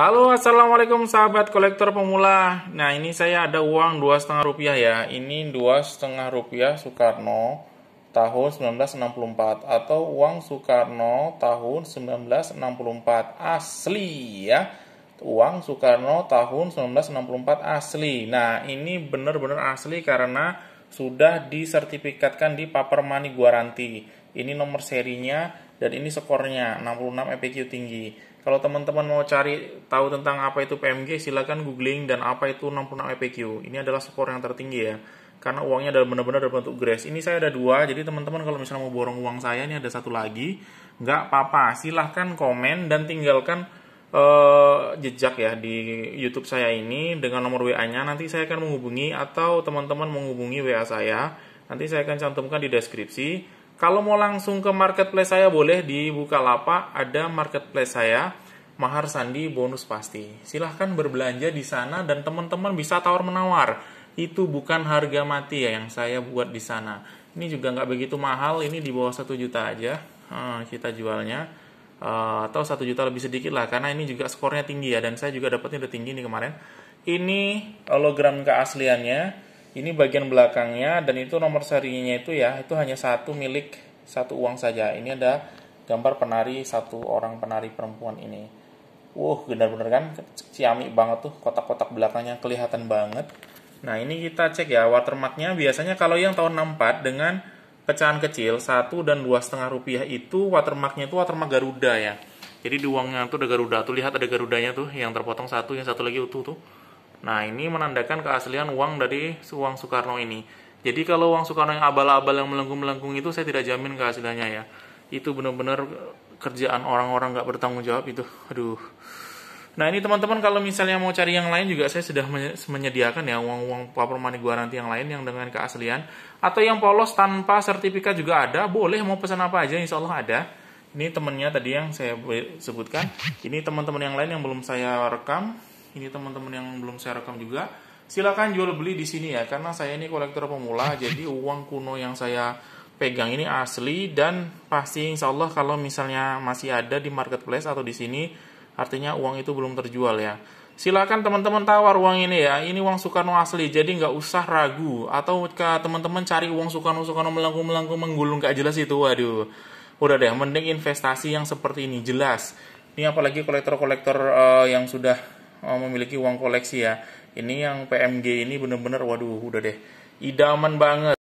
Halo assalamualaikum sahabat kolektor pemula Nah ini saya ada uang 2,5 rupiah ya Ini 2,5 rupiah Soekarno tahun 1964 Atau uang Soekarno tahun 1964 asli ya Uang Soekarno tahun 1964 asli Nah ini benar-benar asli karena sudah disertifikatkan di paper money guarantee Ini nomor serinya dan ini skornya 66 EPQ tinggi kalau teman-teman mau cari tahu tentang apa itu PMG, silakan googling dan apa itu 66 EPQ. E ini adalah skor yang tertinggi ya. Karena uangnya adalah benar-benar dalam bentuk grace. Ini saya ada dua, jadi teman-teman kalau misalnya mau borong uang saya, ini ada satu lagi. Nggak apa-apa, silahkan komen dan tinggalkan uh, jejak ya di YouTube saya ini dengan nomor WA-nya. Nanti saya akan menghubungi atau teman-teman menghubungi WA saya. Nanti saya akan cantumkan di deskripsi kalau mau langsung ke marketplace saya boleh di Bukalapak ada marketplace saya Mahar Sandi bonus pasti. Silahkan berbelanja di sana dan teman-teman bisa tawar menawar. Itu bukan harga mati ya yang saya buat di sana. Ini juga nggak begitu mahal, ini di bawah 1 juta aja eh, kita jualnya. Eh, atau 1 juta lebih sedikit lah karena ini juga skornya tinggi ya dan saya juga dapatnya udah tinggi nih kemarin. Ini hologram keasliannya ini bagian belakangnya dan itu nomor serinya itu ya itu hanya satu milik satu uang saja ini ada gambar penari satu orang penari perempuan ini wow benar-benar kan ciamik banget tuh kotak-kotak belakangnya kelihatan banget nah ini kita cek ya watermarknya biasanya kalau yang tahun 64 dengan pecahan kecil satu dan dua setengah rupiah itu watermarknya itu watermark Garuda ya jadi di uangnya tuh ada Garuda tuh lihat ada Garudanya tuh yang terpotong satu yang satu lagi utuh tuh Nah, ini menandakan keaslian uang dari uang Soekarno ini. Jadi kalau uang Soekarno yang abal-abal yang melengkung-melengkung itu saya tidak jamin keasliannya ya. Itu benar-benar eh, kerjaan orang-orang nggak bertanggung jawab itu. Aduh. Nah ini teman-teman kalau misalnya mau cari yang lain juga saya sudah menyediakan ya uang-uang paper money guarantee yang lain yang dengan keaslian atau yang polos tanpa sertifikat juga ada boleh mau pesan apa aja insya Allah ada ini temennya tadi yang saya sebutkan ini teman-teman yang lain yang belum saya rekam ini teman-teman yang belum saya rekam juga silakan jual beli di sini ya karena saya ini kolektor pemula jadi uang kuno yang saya pegang ini asli dan pasti insya Allah kalau misalnya masih ada di marketplace atau di sini artinya uang itu belum terjual ya silakan teman-teman tawar uang ini ya ini uang Soekarno asli jadi nggak usah ragu atau ke teman-teman cari uang Soekarno Soekarno melengkung melengkung menggulung nggak jelas itu waduh udah deh mending investasi yang seperti ini jelas ini apalagi kolektor-kolektor uh, yang sudah Eh, memiliki uang koleksi ya. Ini yang PMG ini bener-bener waduh udah deh idaman banget.